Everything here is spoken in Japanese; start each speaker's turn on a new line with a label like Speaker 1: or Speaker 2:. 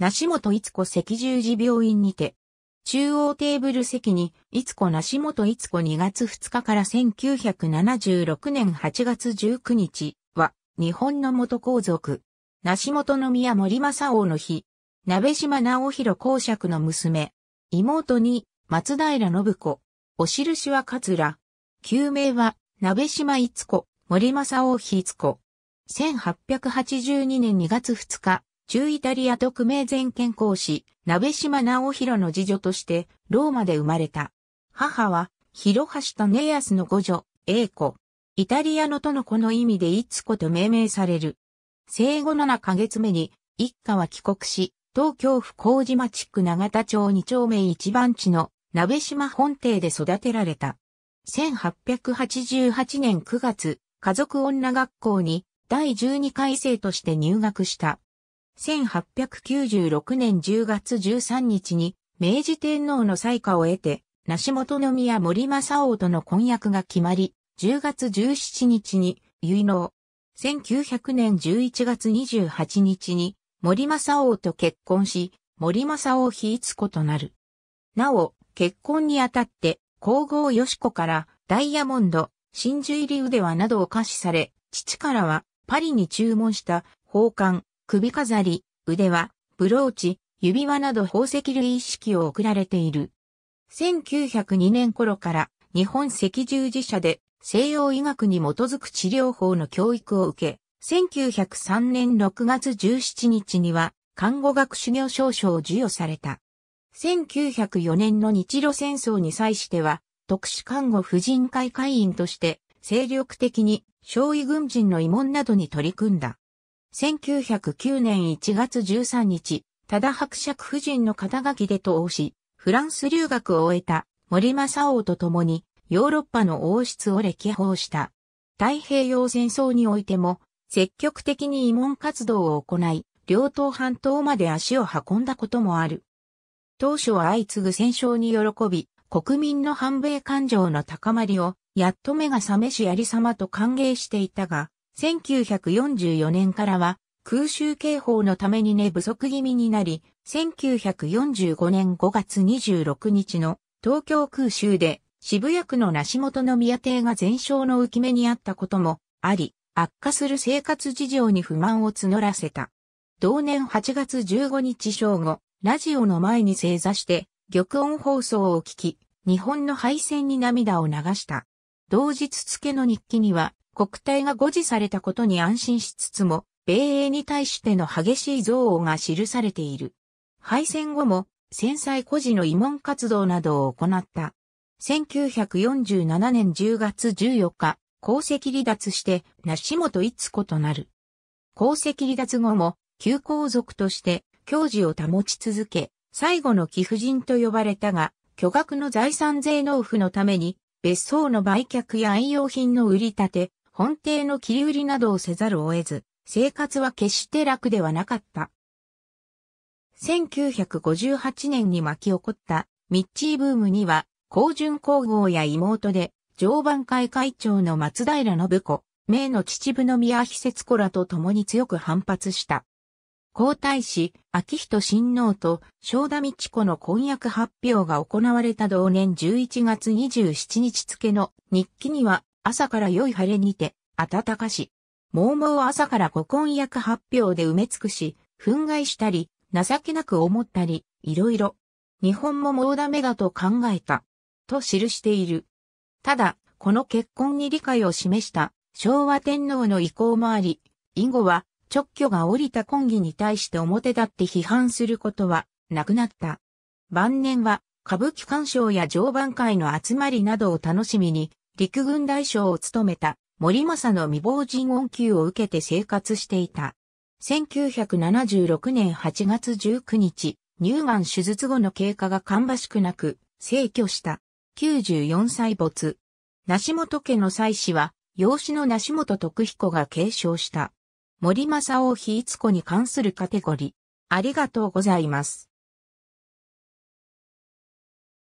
Speaker 1: 梨本いつ子赤十字病院にて、中央テーブル席に、いつ子梨本いつ子2月2日から1976年8月19日は、日本の元皇族、梨本宮森正王の日、鍋島直弘公爵の娘、妹に、松平信子、お印は桂、旧名は、鍋島いつ子、森正王妃いつ子。1882年2月2日、中イタリア特命全権公使、鍋島直弘の次女として、ローマで生まれた。母は、広橋とネアスの五女、英子。イタリアのとの子の意味でいつ子と命名される。生後7ヶ月目に、一家は帰国し、東京府麹町区長田町二丁目一番地の鍋島本邸で育てられた。1888年9月、家族女学校に第12回生として入学した。1896年10月13日に明治天皇の祭下を得て、梨本宮森正夫との婚約が決まり、10月17日に結納。1900年11月28日に森正夫と結婚し、森正夫妃いつ子となる。なお、結婚にあたって、皇后よし子からダイヤモンド、真珠入り腕輪などを貸しされ、父からはパリに注文した宝冠、首飾り、腕輪、ブローチ、指輪など宝石類意識を送られている。1902年頃から日本赤十字社で西洋医学に基づく治療法の教育を受け、1903年6月17日には看護学修行証書を授与された。1904年の日露戦争に際しては、特殊看護婦人会会員として、精力的に、小医軍人の慰問などに取り組んだ。1909年1月13日、ただ伯爵夫人の肩書きで投し、フランス留学を終えた森正王と共にヨーロッパの王室を歴訪した。太平洋戦争においても積極的に慰問活動を行い、両党半島まで足を運んだこともある。当初は相次ぐ戦勝に喜び、国民の反米感情の高まりを、やっと目が覚めしやりさまと歓迎していたが、1944年からは空襲警報のために寝不足気味になり、1945年5月26日の東京空襲で渋谷区の梨本の宮邸が全焼の浮き目にあったこともあり、悪化する生活事情に不満を募らせた。同年8月15日正午、ラジオの前に正座して、玉音放送を聞き、日本の敗戦に涙を流した。同日付の日記には、国体が誤字されたことに安心しつつも、米英に対しての激しい憎悪が記されている。敗戦後も、戦災孤児の慰問活動などを行った。1947年10月14日、功績離脱して、梨本一子となる。功績離脱後も、旧皇族として、教授を保ち続け、最後の貴婦人と呼ばれたが、巨額の財産税納付のために、別荘の売却や愛用品の売り立て、本邸の切り売りなどをせざるを得ず、生活は決して楽ではなかった。1958年に巻き起こったミッチーブームには、高順皇后や妹で、常磐会会長の松平信子、名の秩父宮秘節子らと共に強く反発した。皇太子、秋仁親王と正田道子の婚約発表が行われた同年11月27日付の日記には、朝から良い晴れにて、暖かし。もうもう朝からご婚約発表で埋め尽くし、憤慨したり、情けなく思ったり、いろいろ。日本ももうダメだと考えた。と記している。ただ、この結婚に理解を示した昭和天皇の意向もあり、以後は直居が降りた婚儀に対して表立って批判することはなくなった。晩年は歌舞伎鑑賞や常磐会の集まりなどを楽しみに、陸軍大将を務めた森政の未亡人恩給を受けて生活していた。1976年8月19日、乳がん手術後の経過が芳しくなく、逝去した。94歳没。梨本家の妻子は、養子の梨本徳彦が継承した。森政王妃いつ子に関するカテゴリー。ありがとうございます。